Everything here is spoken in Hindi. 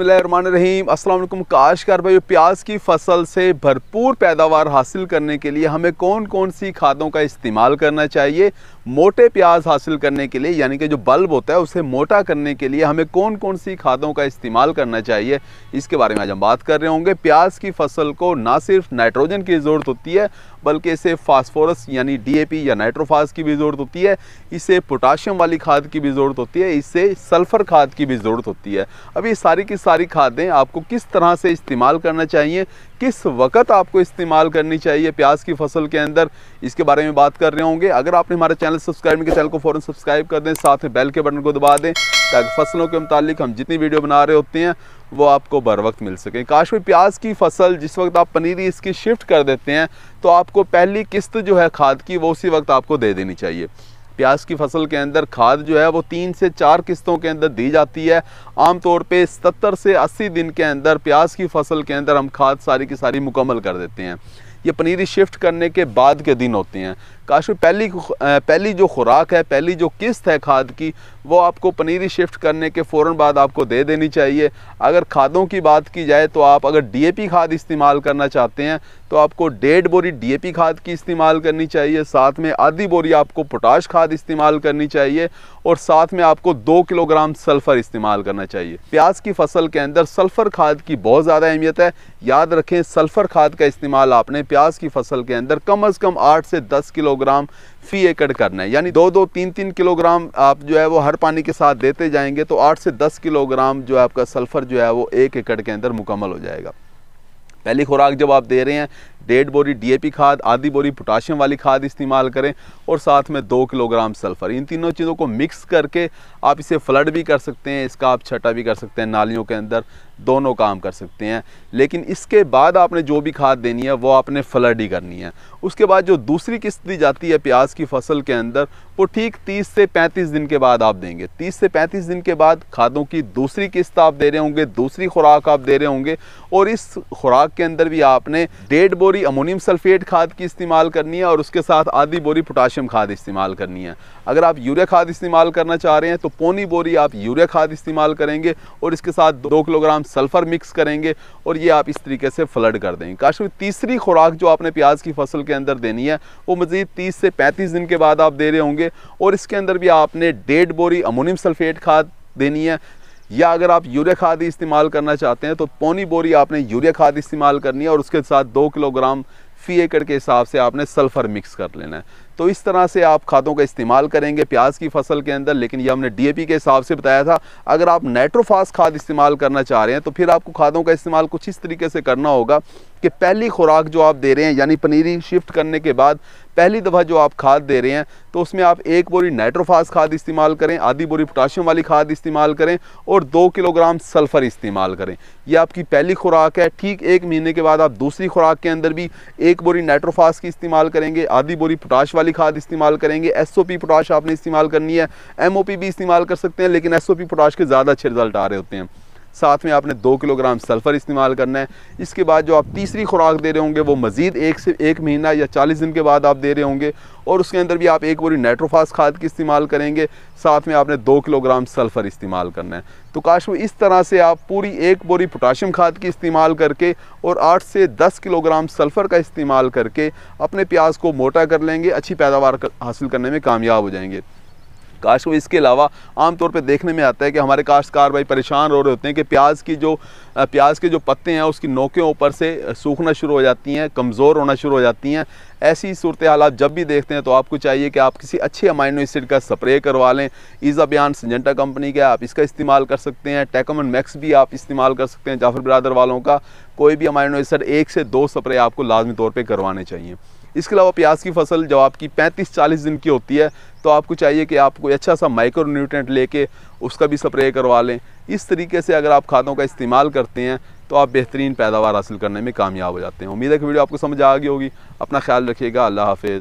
रहीम अस्सलाम काश कार भाई प्याज की फसल से भरपूर पैदावार हासिल करने के लिए हमें कौन कौन सी खादों का इस्तेमाल करना चाहिए मोटे प्याज हासिल करने के लिए यानी कि जो बल्ब होता है उसे मोटा करने के लिए हमें कौन कौन सी खादों का इस्तेमाल करना चाहिए इसके बारे में आज हम बात कर रहे होंगे प्याज की फसल को ना सिर्फ नाइट्रोजन की ज़रूरत होती है बल्कि इसे फास्फोरस यानी डीएपी या नाइट्रोफास की भी ज़रूरत होती है इसे पोटाशियम वाली खाद की भी ज़रूरत होती है इसे सल्फ़र खाद की भी ज़रूरत होती है अब ये सारी की सारी खादें आपको किस तरह से इस्तेमाल करना चाहिए किस वक्त आपको इस्तेमाल करनी चाहिए प्याज की फसल के अंदर इसके बारे में बात कर रहे होंगे अगर आपने हमारे चैनल सब्सक्राइब नहीं किया चैनल को फ़ौरन सब्सक्राइब कर दें साथ में बेल के बटन को दबा दें ताकि फसलों के मुतालिक हम जितनी वीडियो बना रहे होते हैं वो आपको बर वक्त मिल सके काश में प्याज की फसल जिस वक्त आप पनीरी इसकी शिफ्ट कर देते हैं तो आपको पहली किस्त जो है खाद की वो उसी वक्त आपको दे देनी चाहिए प्याज की फसल के अंदर खाद जो है वो तीन से चार किस्तों के अंदर दी जाती है आमतौर पे सत्तर से अस्सी दिन के अंदर प्याज की फसल के अंदर हम खाद सारी की सारी मुकम्मल कर देते हैं ये पनीरी शिफ्ट करने के बाद के दिन होते हैं काश पहली पहली जो खुराक है पहली जो किस्त है खाद की वो आपको पनीरी शिफ्ट करने के फ़ौर बाद आपको दे देनी चाहिए अगर खादों की बात की जाए तो आप अगर डीएपी खाद इस्तेमाल करना चाहते हैं तो आपको डेढ़ बोरी डीएपी खाद की इस्तेमाल करनी चाहिए साथ में आधी बोरी आपको पोटाश खाद इस्तेमाल करनी चाहिए और साथ में आपको दो किलोग्राम सल्फ़र इस्तेमाल करना चाहिए प्याज की फसल के अंदर सल्फ़र खाद की बहुत ज़्यादा अहमियत है याद रखें सल्फ़र खाद का इस्तेमाल आपने प्याज की फसल के अंदर कम अज़ कम आठ से दस किलो किलोग्राम फी एकड़ करना है यानी दो दो तीन तीन किलोग्राम आप जो है वो हर पानी के साथ देते जाएंगे तो आठ से दस किलोग्राम जो है आपका सल्फ़र जो है वो एक एकड़ के अंदर मुकम्मल हो जाएगा पहली खुराक जब आप दे रहे हैं डेढ़ बोरी डीएपी खाद आधी बोरी पोटाशियम वाली खाद इस्तेमाल करें और साथ में दो किलोग्राम सल्फ़र इन तीनों चीज़ों को मिक्स करके आप इसे फ्लड भी कर सकते हैं इसका आप छटा भी कर सकते हैं नालियों के अंदर दोनों काम कर सकते हैं लेकिन इसके बाद आपने जो भी खाद देनी है वो आपने फ्लड ही करनी है उसके बाद जो दूसरी किस्त दी जाती है प्याज की फसल के अंदर वो ठीक 30 से 35 दिन के बाद आप देंगे 30 से 35 दिन के बाद खादों की दूसरी किस्त आप दे रहे होंगे दूसरी खुराक आप दे रहे होंगे और इस खुराक के अंदर भी आपने डेढ़ बोरी अमोनियम सल्फेट खाद की इस्तेमाल करनी है और उसके साथ आधी बोरी पोटाशियम खाद इस्तेमाल करनी है अगर आप यूरिया खाद इस्तेमाल करना चाह रहे हैं तो पौनी बोरी आप यूरिया खाद इस्तेमाल करेंगे और इसके साथ दो किलोग्राम सल्फ़र मिक्स करेंगे और ये आप इस तरीके से फ्लड कर देंगे काशवी तीसरी खुराक जो आपने प्याज की फसल के अंदर देनी है वो मज़ीद तीस से पैंतीस दिन के बाद आप दे रहे होंगे और इसके अंदर भी आपने डेढ़ बोरी अमोनियम सल्फ़ेट खाद देनी है या अगर आप यूरिया खाद इस्तेमाल करना चाहते हैं तो पौनी बोरी आपने यूरिया खाद इस्तेमाल करनी है और उसके साथ दो किलोग्राम फी एकड़ के हिसाब से आपने सल्फ़र मिक्स कर लेना है तो इस तरह से आप खादों का इस्तेमाल करेंगे प्याज की फसल के अंदर लेकिन ये हमने डीएपी के हिसाब से बताया था अगर आप नाइट्रोफास खाद इस्तेमाल करना चाह रहे हैं तो फिर आपको खादों का इस्तेमाल कुछ इस तरीके से करना होगा कि पहली खुराक जो आप दे रहे हैं यानी पनीरी शिफ्ट करने के बाद पहली दफ़ा जो आप खाद दे रहे हैं तो उसमें आप एक बोरी नाइट्रोफास खाद इस्तेमाल करें आधी बोरी पोटाशियम वाली खाद इस्तेमाल करें और दो किलोग्राम सल्फ़र इस्तेमाल करें ये आपकी पहली खुराक है ठीक एक महीने के बाद आप दूसरी खुराक के अंदर भी एक बोरी नाइट्रोफास की इस्तेमाल करेंगे आधी बोरी पोटाश वाली वाली खाद इस्तेमाल करेंगे एस ओ पी पोटाश आपने इस्तेमाल करनी है एम ओ पी भी इस्तेमाल कर सकते हैं लेकिन एस ओ पी पोटाश के ज़्यादा अच्छे रिजल्ट आ रहे होते हैं साथ में आपने दो किलोग्राम सल्फ़र इस्तेमाल करना है इसके बाद जो आप तीसरी खुराक दे रहे होंगे वो मज़ीद एक से एक महीना या चालीस दिन के बाद आप दे रहे होंगे और उसके अंदर भी आप एक बोरी नाइट्रोफास खाद की इस्तेमाल करेंगे साथ में आपने दो किलोग्राम सल्फ़र इस्तेमाल करना है तो काश इस तरह से आप पूरी एक बोरी पोटाशियम खाद की इस्तेमाल करके और आठ से दस किलोग्राम सल्फ़र का इस्तेमाल करके अपने प्याज को मोटा कर लेंगे अच्छी पैदावार हासिल करने में कामयाब हो जाएंगे काश्त इसके अलावा आमतौर पर देखने में आता है कि हमारे काश्तकार भाई परेशान हो रहे होते हैं कि प्याज की जो प्याज के जो पत्ते हैं उसकी नोकियों ऊपर से सूखना शुरू हो जाती हैं कमज़ोर होना शुरू हो जाती हैं ऐसी सूरत हाल आप जब भी देखते हैं तो आपको चाहिए कि आप किसी अच्छे अमाइनो एसिड का स्प्रे करवा लें ईज़ा बयान कंपनी का आप इसका इस्तेमाल कर सकते हैं टेकमन मैक्स भी आप इस्तेमाल कर सकते हैं जाफर बरदर वालों का कोई भी अमाइनो एसिड एक से दो स्प्रे आपको लाजमी तौर पर करवाने चाहिए इसके अलावा प्याज की फसल जब आपकी 35-40 दिन की होती है तो आपको चाहिए कि आप कोई अच्छा सा माइक्रो न्यूट्रेंट लेके उसका भी स्प्रे करवा लें इस तरीके से अगर आप खादों का इस्तेमाल करते हैं तो आप बेहतरीन पैदावार हासिल करने में कामयाब हो जाते हैं उम्मीद है कि वीडियो आपको समझ आ गई होगी अपना ख्याल रखिएगा अल्लाह हाफिज़